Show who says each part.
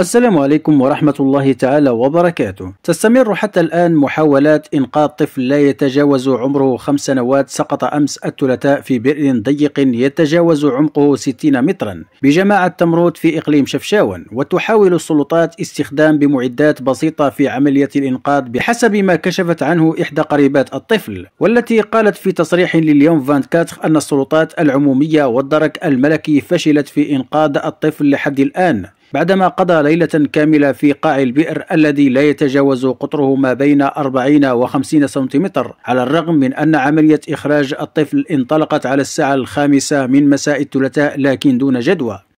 Speaker 1: السلام عليكم ورحمة الله تعالى وبركاته. تستمر حتى الآن محاولات إنقاذ طفل لا يتجاوز عمره خمس سنوات سقط أمس الثلاثاء في بئر ضيق يتجاوز عمقه 60 مترا بجماعة تمرود في إقليم شفشاون وتحاول السلطات استخدام بمعدات بسيطة في عملية الإنقاذ بحسب ما كشفت عنه إحدى قريبات الطفل والتي قالت في تصريح لليوم 24 أن السلطات العمومية والدرك الملكي فشلت في إنقاذ الطفل لحد الآن بعدما قضى ليلة كاملة في قاع البئر الذي لا يتجاوز قطره ما بين 40 و 50 سنتيمتر على الرغم من أن عملية إخراج الطفل انطلقت على الساعة الخامسة من مساء الثلاثاء لكن دون جدوى